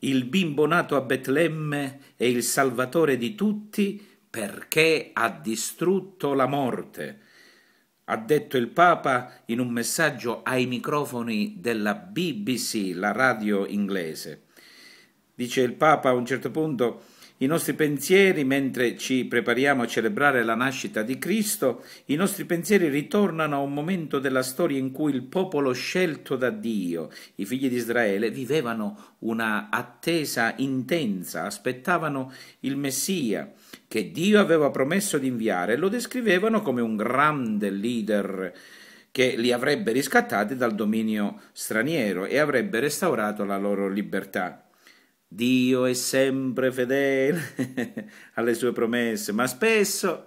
il bimbo nato a Betlemme è il Salvatore di tutti perché ha distrutto la morte, ha detto il Papa in un messaggio ai microfoni della BBC, la radio inglese. Dice il Papa a un certo punto i nostri pensieri, mentre ci prepariamo a celebrare la nascita di Cristo, i nostri pensieri ritornano a un momento della storia in cui il popolo scelto da Dio, i figli di Israele, vivevano una attesa intensa, aspettavano il Messia che Dio aveva promesso di inviare e lo descrivevano come un grande leader che li avrebbe riscattati dal dominio straniero e avrebbe restaurato la loro libertà. Dio è sempre fedele alle sue promesse, ma spesso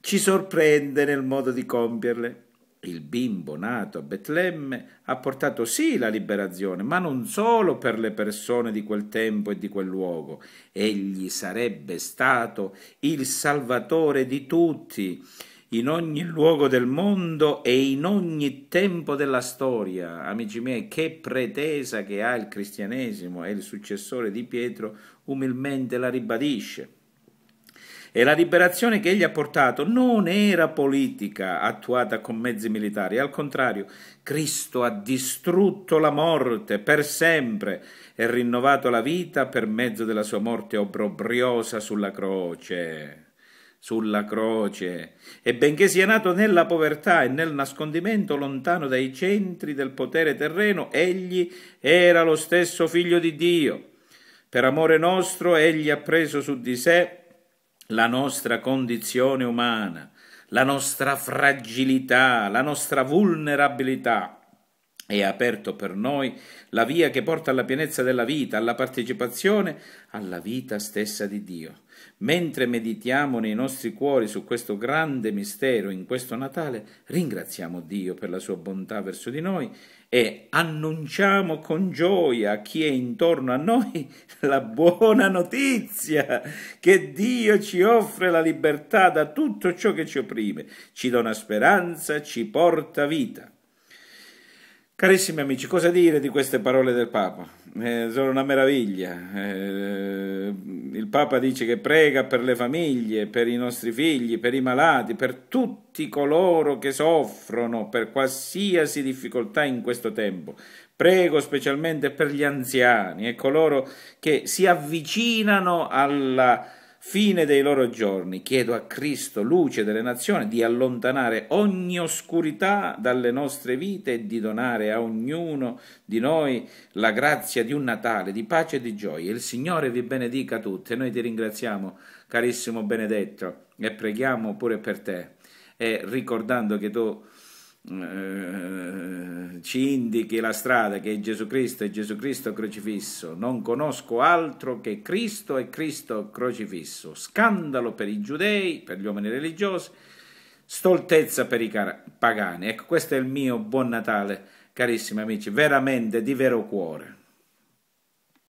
ci sorprende nel modo di compierle. Il bimbo nato a Betlemme ha portato sì la liberazione, ma non solo per le persone di quel tempo e di quel luogo. Egli sarebbe stato il salvatore di tutti in ogni luogo del mondo e in ogni tempo della storia. Amici miei, che pretesa che ha il cristianesimo e il successore di Pietro umilmente la ribadisce. E la liberazione che egli ha portato non era politica attuata con mezzi militari, al contrario, Cristo ha distrutto la morte per sempre e rinnovato la vita per mezzo della sua morte obbrobriosa sulla croce sulla croce, e benché sia nato nella povertà e nel nascondimento lontano dai centri del potere terreno, egli era lo stesso figlio di Dio. Per amore nostro egli ha preso su di sé la nostra condizione umana, la nostra fragilità, la nostra vulnerabilità e ha aperto per noi la via che porta alla pienezza della vita, alla partecipazione alla vita stessa di Dio. Mentre meditiamo nei nostri cuori su questo grande mistero in questo Natale, ringraziamo Dio per la sua bontà verso di noi e annunciamo con gioia a chi è intorno a noi la buona notizia che Dio ci offre la libertà da tutto ciò che ci opprime, ci dona speranza, ci porta vita. Carissimi amici, cosa dire di queste parole del Papa? Eh, sono una meraviglia. Eh, il Papa dice che prega per le famiglie, per i nostri figli, per i malati, per tutti coloro che soffrono per qualsiasi difficoltà in questo tempo. Prego specialmente per gli anziani e coloro che si avvicinano alla fine dei loro giorni, chiedo a Cristo, luce delle nazioni, di allontanare ogni oscurità dalle nostre vite e di donare a ognuno di noi la grazia di un Natale di pace e di gioia. Il Signore vi benedica tutti e noi ti ringraziamo, carissimo Benedetto, e preghiamo pure per te, e ricordando che tu Mm, eh, ci indichi la strada che è Gesù Cristo e Gesù Cristo crocifisso. Non conosco altro che Cristo e Cristo crocifisso. Scandalo per i giudei, per gli uomini religiosi, stoltezza per i pagani. Ecco, questo è il mio buon Natale, carissimi amici, veramente di vero cuore.